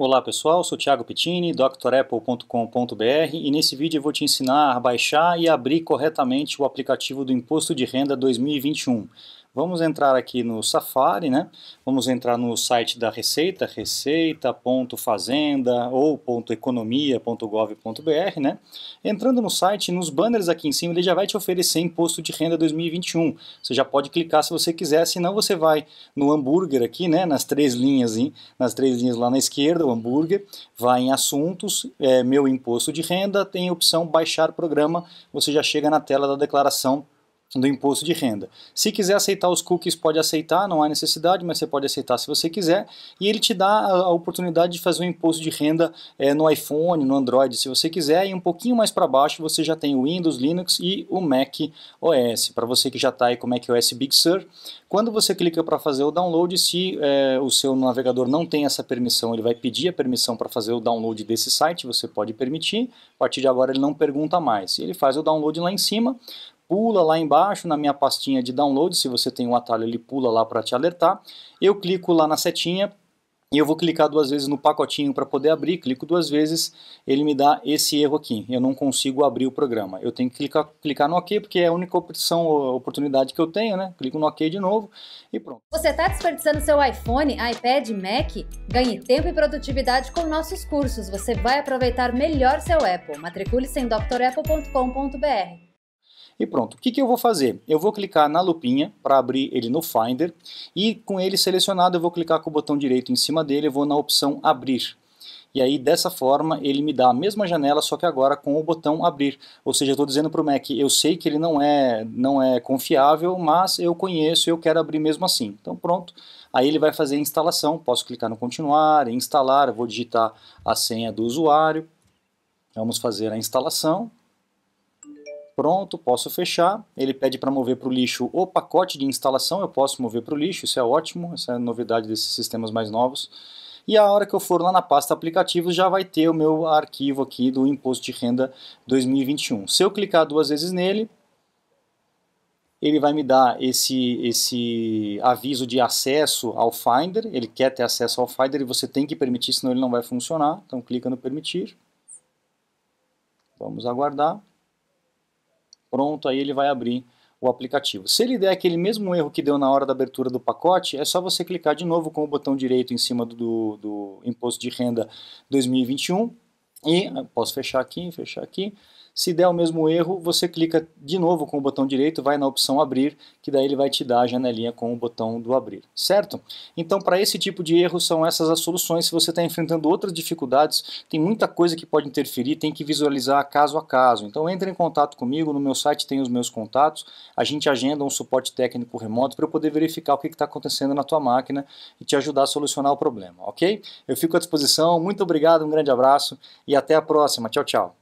Olá pessoal, sou Thiago Pittini, drapple.com.br e nesse vídeo eu vou te ensinar a baixar e abrir corretamente o aplicativo do Imposto de Renda 2021. Vamos entrar aqui no Safari, né? Vamos entrar no site da Receita, receita.fazenda ou .economia.gov.br, né? Entrando no site, nos banners aqui em cima, ele já vai te oferecer imposto de renda 2021. Você já pode clicar se você quiser, senão você vai no hambúrguer aqui, né? Nas três linhas, hein? nas três linhas lá na esquerda, o hambúrguer, vai em assuntos, é, meu imposto de renda, tem a opção baixar programa, você já chega na tela da declaração do imposto de renda. Se quiser aceitar os cookies, pode aceitar, não há necessidade, mas você pode aceitar se você quiser. E ele te dá a oportunidade de fazer o um imposto de renda é, no iPhone, no Android, se você quiser. E um pouquinho mais para baixo você já tem o Windows, Linux e o Mac OS. Para você que já está aí com o Mac OS Big Sur, quando você clica para fazer o download, se é, o seu navegador não tem essa permissão, ele vai pedir a permissão para fazer o download desse site, você pode permitir. A partir de agora ele não pergunta mais. Ele faz o download lá em cima pula lá embaixo na minha pastinha de download, se você tem um atalho ele pula lá para te alertar. Eu clico lá na setinha e eu vou clicar duas vezes no pacotinho para poder abrir, clico duas vezes, ele me dá esse erro aqui, eu não consigo abrir o programa. Eu tenho que clicar, clicar no OK, porque é a única opção, oportunidade que eu tenho, né? Clico no OK de novo e pronto. Você está desperdiçando seu iPhone, iPad, Mac? Ganhe tempo e produtividade com nossos cursos, você vai aproveitar melhor seu Apple. Matricule-se em drapple.com.br. E pronto, o que, que eu vou fazer? Eu vou clicar na lupinha para abrir ele no Finder e com ele selecionado eu vou clicar com o botão direito em cima dele, e vou na opção abrir. E aí, dessa forma, ele me dá a mesma janela, só que agora com o botão abrir. Ou seja, eu estou dizendo para o Mac, eu sei que ele não é, não é confiável, mas eu conheço e eu quero abrir mesmo assim. Então pronto, aí ele vai fazer a instalação, posso clicar no continuar, instalar, vou digitar a senha do usuário. Vamos fazer a instalação pronto, posso fechar. Ele pede para mover para o lixo o pacote de instalação, eu posso mover para o lixo, isso é ótimo, essa é a novidade desses sistemas mais novos. E a hora que eu for lá na pasta aplicativos já vai ter o meu arquivo aqui do imposto de renda 2021. Se eu clicar duas vezes nele, ele vai me dar esse, esse aviso de acesso ao Finder, ele quer ter acesso ao Finder e você tem que permitir, senão ele não vai funcionar. Então clica no permitir. Vamos aguardar. Pronto, aí ele vai abrir o aplicativo. Se ele der aquele mesmo erro que deu na hora da abertura do pacote, é só você clicar de novo com o botão direito em cima do, do imposto de renda 2021 e ah, posso fechar aqui, fechar aqui. Se der o mesmo erro, você clica de novo com o botão direito, vai na opção abrir, que daí ele vai te dar a janelinha com o botão do abrir, certo? Então para esse tipo de erro são essas as soluções. Se você está enfrentando outras dificuldades, tem muita coisa que pode interferir, tem que visualizar caso a caso. Então entre em contato comigo, no meu site tem os meus contatos, a gente agenda um suporte técnico remoto para eu poder verificar o que está acontecendo na tua máquina e te ajudar a solucionar o problema, ok? Eu fico à disposição, muito obrigado, um grande abraço e até a próxima. Tchau, tchau.